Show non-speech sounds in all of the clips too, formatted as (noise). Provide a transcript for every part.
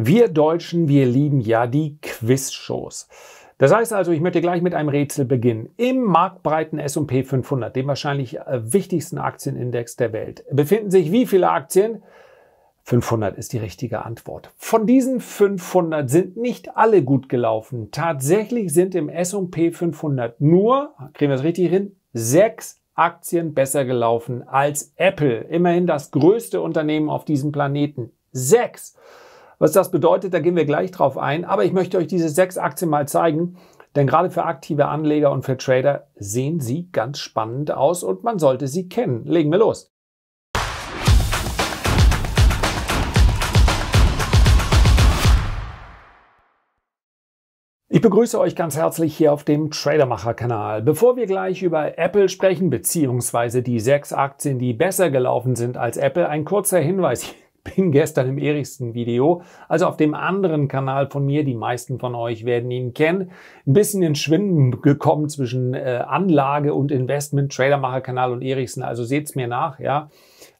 Wir Deutschen, wir lieben ja die Quizshows. Das heißt also, ich möchte gleich mit einem Rätsel beginnen. Im marktbreiten S&P 500, dem wahrscheinlich äh, wichtigsten Aktienindex der Welt, befinden sich wie viele Aktien? 500 ist die richtige Antwort. Von diesen 500 sind nicht alle gut gelaufen. Tatsächlich sind im S&P 500 nur, kriegen wir das richtig hin, sechs Aktien besser gelaufen als Apple. Immerhin das größte Unternehmen auf diesem Planeten. Sechs. Was das bedeutet, da gehen wir gleich drauf ein. Aber ich möchte euch diese sechs Aktien mal zeigen, denn gerade für aktive Anleger und für Trader sehen sie ganz spannend aus und man sollte sie kennen. Legen wir los. Ich begrüße euch ganz herzlich hier auf dem Tradermacher-Kanal. Bevor wir gleich über Apple sprechen, beziehungsweise die sechs Aktien, die besser gelaufen sind als Apple, ein kurzer Hinweis bin gestern im erigsten Video, also auf dem anderen Kanal von mir, die meisten von euch werden ihn kennen, ein bisschen in Schwinden gekommen zwischen äh, Anlage und Investment, Tradermacher-Kanal und Eriksen, also seht's mir nach, ja.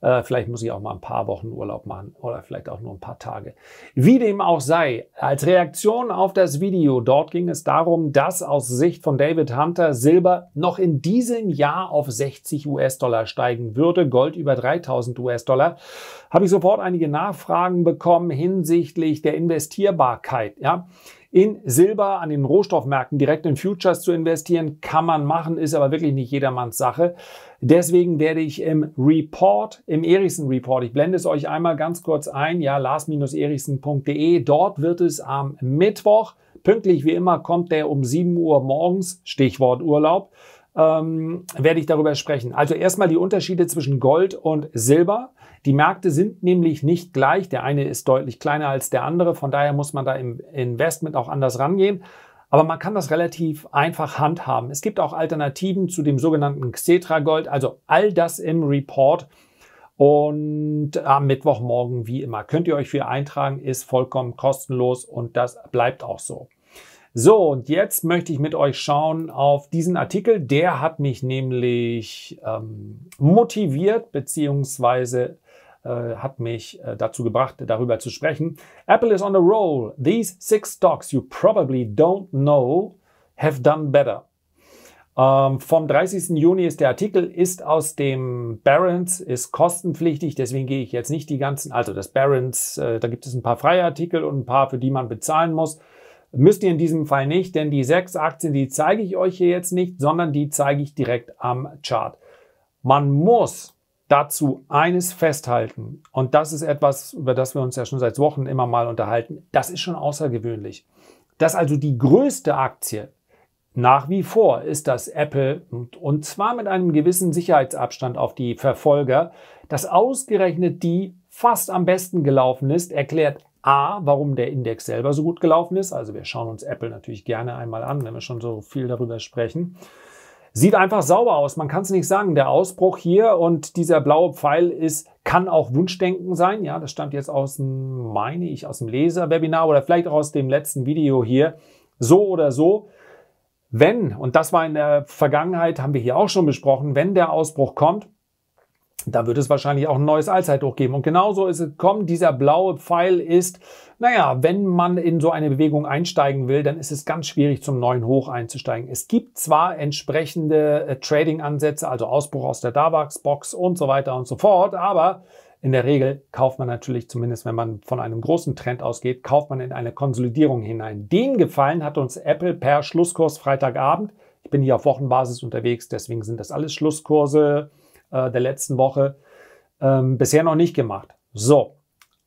Äh, vielleicht muss ich auch mal ein paar Wochen Urlaub machen oder vielleicht auch nur ein paar Tage. Wie dem auch sei, als Reaktion auf das Video dort ging es darum, dass aus Sicht von David Hunter Silber noch in diesem Jahr auf 60 US-Dollar steigen würde, Gold über 3000 US-Dollar. Habe ich sofort einige Nachfragen bekommen hinsichtlich der Investierbarkeit. Ja? in Silber an den Rohstoffmärkten direkt in Futures zu investieren, kann man machen, ist aber wirklich nicht jedermanns Sache. Deswegen werde ich im Report, im Erichsen Report, ich blende es euch einmal ganz kurz ein, ja, lars-erichsen.de, dort wird es am Mittwoch, pünktlich wie immer, kommt der um 7 Uhr morgens, Stichwort Urlaub, ähm, werde ich darüber sprechen. Also erstmal die Unterschiede zwischen Gold und Silber. Die Märkte sind nämlich nicht gleich. Der eine ist deutlich kleiner als der andere. Von daher muss man da im Investment auch anders rangehen. Aber man kann das relativ einfach handhaben. Es gibt auch Alternativen zu dem sogenannten Xetra Gold. Also all das im Report. Und am Mittwochmorgen, wie immer, könnt ihr euch für eintragen, ist vollkommen kostenlos und das bleibt auch so. So, und jetzt möchte ich mit euch schauen auf diesen Artikel. Der hat mich nämlich ähm, motiviert beziehungsweise Äh, hat mich äh, dazu gebracht, darüber zu sprechen. Apple is on a roll. These six stocks you probably don't know have done better. Ähm, vom 30. Juni ist der Artikel, ist aus dem Barons, ist kostenpflichtig, deswegen gehe ich jetzt nicht die ganzen, also das Barons, äh, da gibt es ein paar freie Artikel und ein paar, für die man bezahlen muss. Müsst ihr in diesem Fall nicht, denn die sechs Aktien, die zeige ich euch hier jetzt nicht, sondern die zeige ich direkt am Chart. Man muss dazu eines festhalten, und das ist etwas, über das wir uns ja schon seit Wochen immer mal unterhalten, das ist schon außergewöhnlich, dass also die größte Aktie nach wie vor ist das Apple und zwar mit einem gewissen Sicherheitsabstand auf die Verfolger, dass ausgerechnet die fast am besten gelaufen ist, erklärt A, warum der Index selber so gut gelaufen ist. Also wir schauen uns Apple natürlich gerne einmal an, wenn wir schon so viel darüber sprechen. Sieht einfach sauber aus, man kann es nicht sagen. Der Ausbruch hier und dieser blaue Pfeil ist, kann auch Wunschdenken sein. Ja, das stammt jetzt aus, dem, meine ich, aus dem Leser-Webinar oder vielleicht auch aus dem letzten Video hier. So oder so. Wenn, und das war in der Vergangenheit, haben wir hier auch schon besprochen, wenn der Ausbruch kommt, da wird es wahrscheinlich auch ein neues Allzeithoch geben. Und genauso ist es gekommen. Dieser blaue Pfeil ist, naja, wenn man in so eine Bewegung einsteigen will, dann ist es ganz schwierig, zum neuen Hoch einzusteigen. Es gibt zwar entsprechende äh, Trading-Ansätze, also Ausbruch aus der DAVAX-Box und so weiter und so fort, aber in der Regel kauft man natürlich, zumindest wenn man von einem großen Trend ausgeht, kauft man in eine Konsolidierung hinein. Den Gefallen hat uns Apple per Schlusskurs Freitagabend. Ich bin hier auf Wochenbasis unterwegs, deswegen sind das alles Schlusskurse äh, der letzten Woche ähm, bisher noch nicht gemacht. So.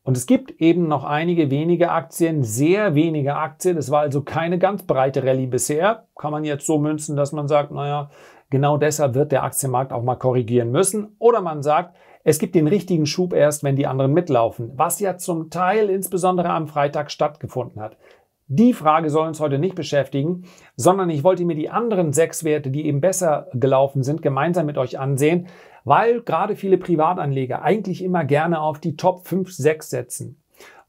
Und es gibt eben noch einige wenige Aktien, sehr wenige Aktien. Es war also keine ganz breite Rallye bisher. Kann man jetzt so münzen, dass man sagt, naja, genau deshalb wird der Aktienmarkt auch mal korrigieren müssen. Oder man sagt, es gibt den richtigen Schub erst, wenn die anderen mitlaufen, was ja zum Teil insbesondere am Freitag stattgefunden hat. Die Frage soll uns heute nicht beschäftigen, sondern ich wollte mir die anderen sechs Werte, die eben besser gelaufen sind, gemeinsam mit euch ansehen, weil gerade viele Privatanleger eigentlich immer gerne auf die Top 5, 6 setzen.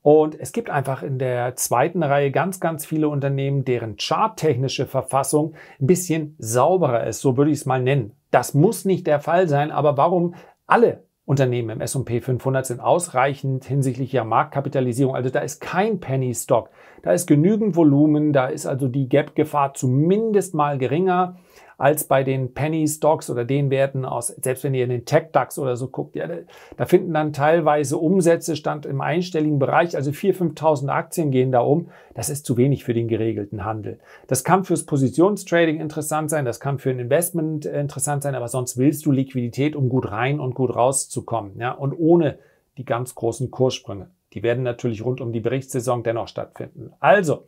Und es gibt einfach in der zweiten Reihe ganz, ganz viele Unternehmen, deren charttechnische Verfassung ein bisschen sauberer ist. So würde ich es mal nennen. Das muss nicht der Fall sein, aber warum alle Unternehmen im S&P 500 sind ausreichend hinsichtlich ihrer Marktkapitalisierung. Also da ist kein Penny Stock. Da ist genügend Volumen. Da ist also die Gap-Gefahr zumindest mal geringer als bei den Penny Stocks oder den Werten aus, selbst wenn ihr in den Tech DAX oder so guckt, ja, da finden dann teilweise Umsätze stand im einstelligen Bereich, also 4.000, 5.000 Aktien gehen da um. Das ist zu wenig für den geregelten Handel. Das kann fürs Positionstrading interessant sein, das kann für ein Investment äh, interessant sein, aber sonst willst du Liquidität, um gut rein und gut rauszukommen, ja, und ohne die ganz großen Kurssprünge. Die werden natürlich rund um die Berichtssaison dennoch stattfinden. Also,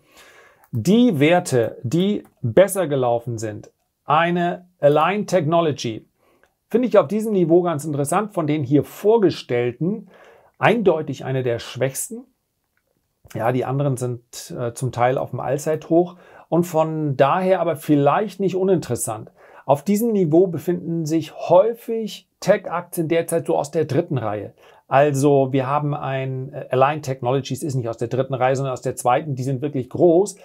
die Werte, die besser gelaufen sind, eine Align Technology. Finde ich auf diesem Niveau ganz interessant, von den hier vorgestellten eindeutig eine der schwächsten. Ja, die anderen sind äh, zum Teil auf dem Allzeithoch und von daher aber vielleicht nicht uninteressant. Auf diesem Niveau befinden sich häufig Tech-Aktien derzeit so aus der dritten Reihe. Also wir haben ein äh, Align Technologies ist nicht aus der dritten Reihe, sondern aus der zweiten. Die sind wirklich groß.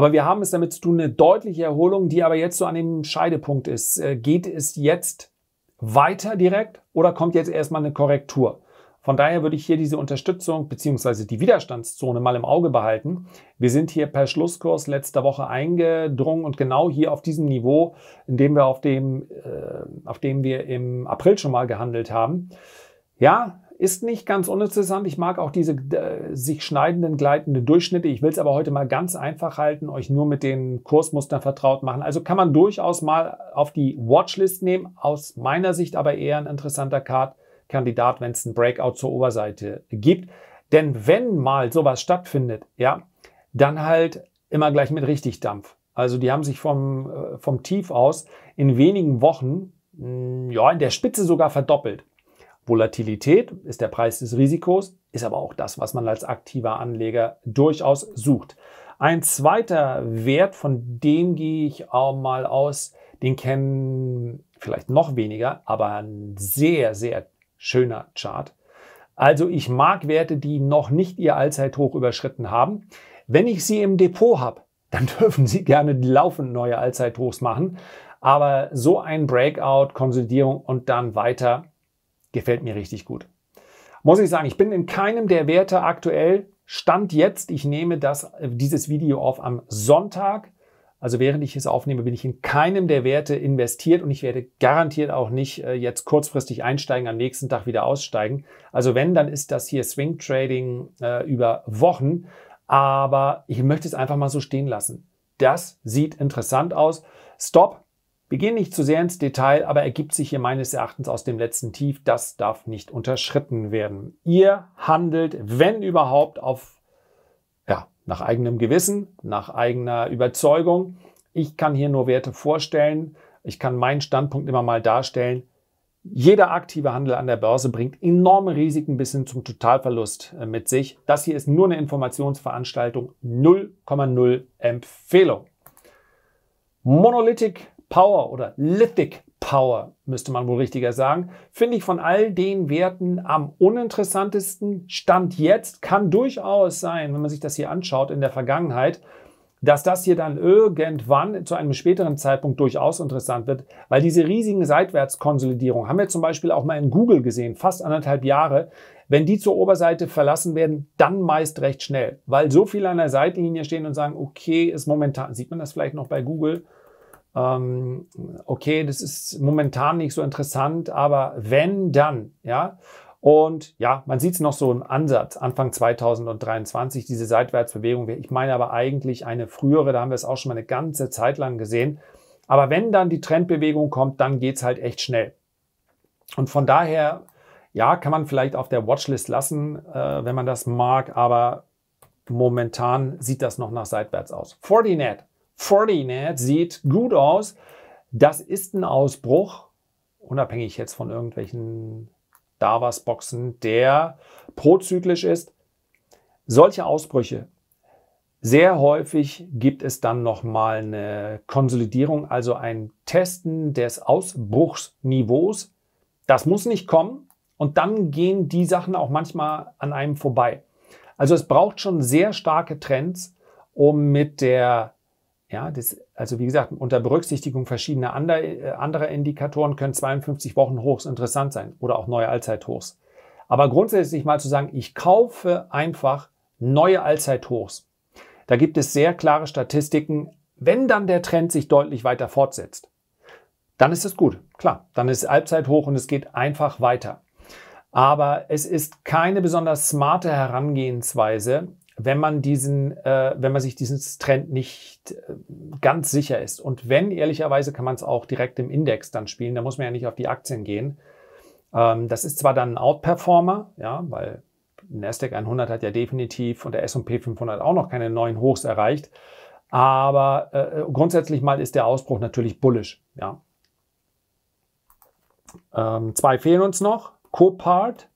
Aber wir haben es damit zu tun, eine deutliche Erholung, die aber jetzt so an dem Scheidepunkt ist. Äh, geht es jetzt weiter direkt oder kommt jetzt erstmal eine Korrektur? Von daher würde ich hier diese Unterstützung bzw. die Widerstandszone mal im Auge behalten. Wir sind hier per Schlusskurs letzter Woche eingedrungen und genau hier auf diesem Niveau, in dem wir auf dem, äh, auf dem wir im April schon mal gehandelt haben. Ja, ist nicht ganz uninteressant. Ich mag auch diese äh, sich schneidenden, gleitenden Durchschnitte. Ich will es aber heute mal ganz einfach halten, euch nur mit den Kursmustern vertraut machen. Also kann man durchaus mal auf die Watchlist nehmen. Aus meiner Sicht aber eher ein interessanter Card Kandidat, wenn es einen Breakout zur Oberseite gibt. Denn wenn mal sowas stattfindet, ja, dann halt immer gleich mit richtig Dampf. Also die haben sich vom, äh, vom Tief aus in wenigen Wochen, hm, ja, in der Spitze sogar verdoppelt. Volatilität ist der Preis des Risikos, ist aber auch das, was man als aktiver Anleger durchaus sucht. Ein zweiter Wert, von dem gehe ich auch mal aus, den kennen vielleicht noch weniger, aber ein sehr, sehr schöner Chart. Also ich mag Werte, die noch nicht ihr Allzeithoch überschritten haben. Wenn ich sie im Depot habe, dann (laughs) dürfen sie gerne laufend neue Allzeithochs machen. Aber so ein Breakout, Konsolidierung und dann weiter, Gefällt mir richtig gut. Muss ich sagen, ich bin in keinem der Werte aktuell. Stand jetzt, ich nehme das, äh, dieses Video auf am Sonntag. Also während ich es aufnehme, bin ich in keinem der Werte investiert und ich werde garantiert auch nicht äh, jetzt kurzfristig einsteigen, am nächsten Tag wieder aussteigen. Also wenn, dann ist das hier Swing Trading äh, über Wochen. Aber ich möchte es einfach mal so stehen lassen. Das sieht interessant aus. Stop wir gehen nicht zu sehr ins Detail, aber ergibt sich hier meines Erachtens aus dem letzten Tief, das darf nicht unterschritten werden. Ihr handelt, wenn überhaupt, auf, ja, nach eigenem Gewissen, nach eigener Überzeugung. Ich kann hier nur Werte vorstellen. Ich kann meinen Standpunkt immer mal darstellen. Jeder aktive Handel an der Börse bringt enorme Risiken bis hin zum Totalverlust äh, mit sich. Das hier ist nur eine Informationsveranstaltung, 0,0 Empfehlung. Monolithic Power oder Lithic Power, müsste man wohl richtiger sagen, finde ich von all den Werten am uninteressantesten. Stand jetzt kann durchaus sein, wenn man sich das hier anschaut in der Vergangenheit, dass das hier dann irgendwann zu einem späteren Zeitpunkt durchaus interessant wird, weil diese riesigen Seitwärtskonsolidierungen haben wir zum Beispiel auch mal in Google gesehen, fast anderthalb Jahre. Wenn die zur Oberseite verlassen werden, dann meist recht schnell, weil so viele an der Seitenlinie stehen und sagen, okay, ist momentan, sieht man das vielleicht noch bei Google, ähm, okay, das ist momentan nicht so interessant, aber wenn, dann, ja. Und ja, man sieht es noch so im Ansatz, Anfang 2023, diese Seitwärtsbewegung. Ich meine aber eigentlich eine frühere, da haben wir es auch schon mal eine ganze Zeit lang gesehen. Aber wenn dann die Trendbewegung kommt, dann geht es halt echt schnell. Und von daher, ja, kann man vielleicht auf der Watchlist lassen, äh, wenn man das mag, aber momentan sieht das noch nach seitwärts aus. Fortinet, Fortinet sieht gut aus. Das ist ein Ausbruch, unabhängig jetzt von irgendwelchen Davas-Boxen, der prozyklisch ist. Solche Ausbrüche, sehr häufig gibt es dann nochmal eine Konsolidierung, also ein Testen des Ausbruchsniveaus. Das muss nicht kommen und dann gehen die Sachen auch manchmal an einem vorbei. Also es braucht schon sehr starke Trends, um mit der ja, das, also wie gesagt, unter Berücksichtigung verschiedener ander, äh, anderer Indikatoren können 52 Wochen Hochs interessant sein oder auch neue Allzeithochs. Aber grundsätzlich mal zu sagen, ich kaufe einfach neue Allzeithochs. Da gibt es sehr klare Statistiken, wenn dann der Trend sich deutlich weiter fortsetzt. Dann ist es gut, klar. Dann ist Allzeithoch und es geht einfach weiter. Aber es ist keine besonders smarte Herangehensweise, wenn man diesen, äh, wenn man sich diesen Trend nicht äh, ganz sicher ist. Und wenn, ehrlicherweise, kann man es auch direkt im Index dann spielen. Da muss man ja nicht auf die Aktien gehen. Ähm, das ist zwar dann ein Outperformer, ja, weil Nasdaq 100 hat ja definitiv und der S&P 500 auch noch keine neuen Hochs erreicht. Aber äh, grundsätzlich mal ist der Ausbruch natürlich bullisch. Ja. Ähm, zwei fehlen uns noch. Copart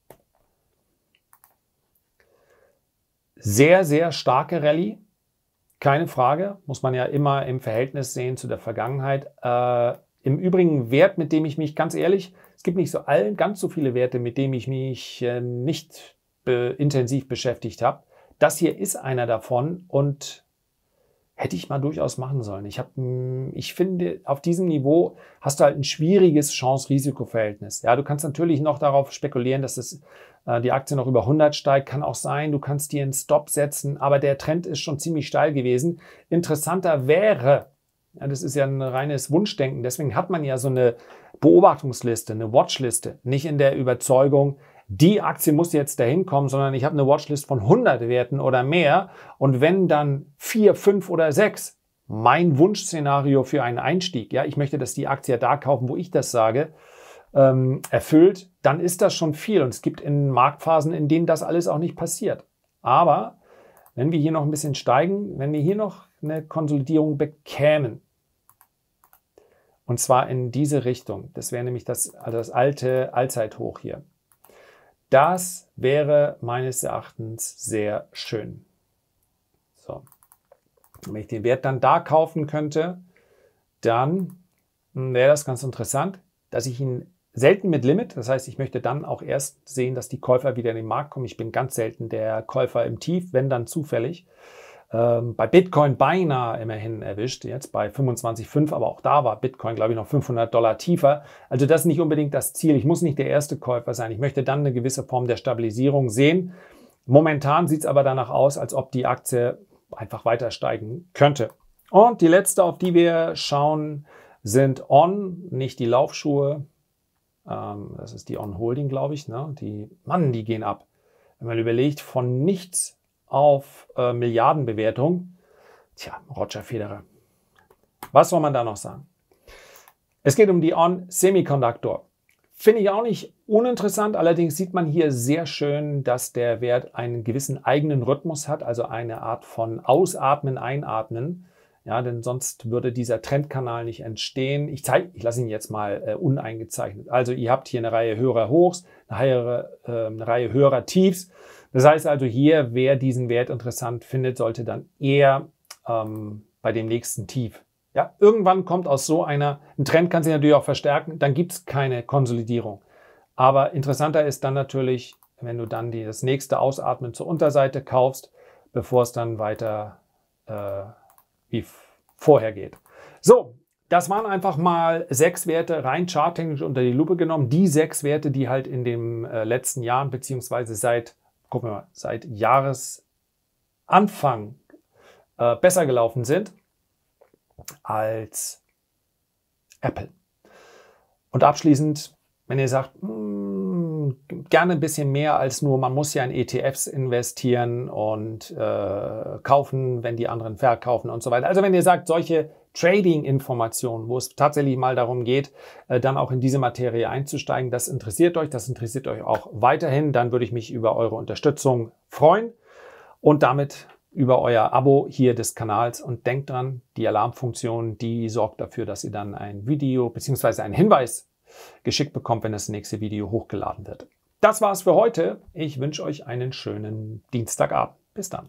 Sehr, sehr starke Rallye. Keine Frage, muss man ja immer im Verhältnis sehen zu der Vergangenheit. Äh, Im Übrigen Wert, mit dem ich mich ganz ehrlich, es gibt nicht so allen ganz so viele Werte, mit denen ich mich äh, nicht be intensiv beschäftigt habe. Das hier ist einer davon und hätte ich mal durchaus machen sollen. Ich, hab, ich finde, auf diesem Niveau hast du halt ein schwieriges Chance-Risiko-Verhältnis. Ja, du kannst natürlich noch darauf spekulieren, dass es äh, die Aktie noch über 100 steigt, kann auch sein, du kannst dir einen Stop setzen, aber der Trend ist schon ziemlich steil gewesen. Interessanter wäre, ja, das ist ja ein reines Wunschdenken, deswegen hat man ja so eine Beobachtungsliste, eine Watchliste, nicht in der Überzeugung, die Aktie muss jetzt dahin kommen, sondern ich habe eine Watchlist von 100 Werten oder mehr und wenn dann vier, fünf oder sechs mein Wunschszenario für einen Einstieg. Ja, ich möchte, dass die Aktie da kaufen, wo ich das sage ähm, erfüllt, dann ist das schon viel. Und es gibt in Marktphasen, in denen das alles auch nicht passiert. Aber wenn wir hier noch ein bisschen steigen, wenn wir hier noch eine Konsolidierung bekämen, und zwar in diese Richtung, das wäre nämlich das, also das alte Allzeithoch hier. Das wäre meines Erachtens sehr schön. So. Wenn ich den Wert dann da kaufen könnte, dann hm, wäre das ganz interessant, dass ich ihn selten mit Limit. Das heißt, ich möchte dann auch erst sehen, dass die Käufer wieder in den Markt kommen. Ich bin ganz selten der Käufer im Tief, wenn dann zufällig. Ähm, bei Bitcoin beinahe immerhin erwischt, jetzt bei 25,5, aber auch da war Bitcoin, glaube ich, noch 500 Dollar tiefer. Also das ist nicht unbedingt das Ziel. Ich muss nicht der erste Käufer sein. Ich möchte dann eine gewisse Form der Stabilisierung sehen. Momentan sieht es aber danach aus, als ob die Aktie einfach weiter steigen könnte. Und die letzte, auf die wir schauen, sind On, nicht die Laufschuhe, ähm, das ist die On Holding, glaube ich. Ne? Die, Mann, die gehen ab. Wenn man überlegt, von nichts auf äh, Milliardenbewertung. Tja, Roger Federer. Was soll man da noch sagen? Es geht um die On Semiconductor. Finde ich auch nicht uninteressant, allerdings sieht man hier sehr schön, dass der Wert einen gewissen eigenen Rhythmus hat, also eine Art von Ausatmen, Einatmen. Ja, denn sonst würde dieser Trendkanal nicht entstehen. Ich zeige, ich lasse ihn jetzt mal äh, uneingezeichnet. Also ihr habt hier eine Reihe höherer Hochs, eine, Reihe, äh, eine Reihe höherer Tiefs. Das heißt also hier, wer diesen Wert interessant findet, sollte dann eher ähm, bei dem nächsten Tief. Ja, irgendwann kommt aus so einer, ein Trend kann sich natürlich auch verstärken, dann gibt es keine Konsolidierung. Aber interessanter ist dann natürlich, wenn du dann die, das nächste Ausatmen zur Unterseite kaufst, bevor es dann weiter äh, wie vorher geht. So, das waren einfach mal sechs Werte rein charttechnisch unter die Lupe genommen. Die sechs Werte, die halt in den äh, letzten Jahren beziehungsweise seit, gucken wir mal, seit Jahresanfang äh, besser gelaufen sind als Apple. Und abschließend, wenn ihr sagt, hm, gerne ein bisschen mehr als nur, man muss ja in ETFs investieren und äh, kaufen, wenn die anderen verkaufen und so weiter. Also wenn ihr sagt, solche Trading-Informationen, wo es tatsächlich mal darum geht, äh, dann auch in diese Materie einzusteigen, das interessiert euch, das interessiert euch auch weiterhin, dann würde ich mich über eure Unterstützung freuen und damit über euer Abo hier des Kanals und denkt dran, die Alarmfunktion, die sorgt dafür, dass ihr dann ein Video bzw. einen Hinweis geschickt bekommt, wenn das nächste Video hochgeladen wird. Das war's für heute. Ich wünsche euch einen schönen Dienstagabend. Bis dann.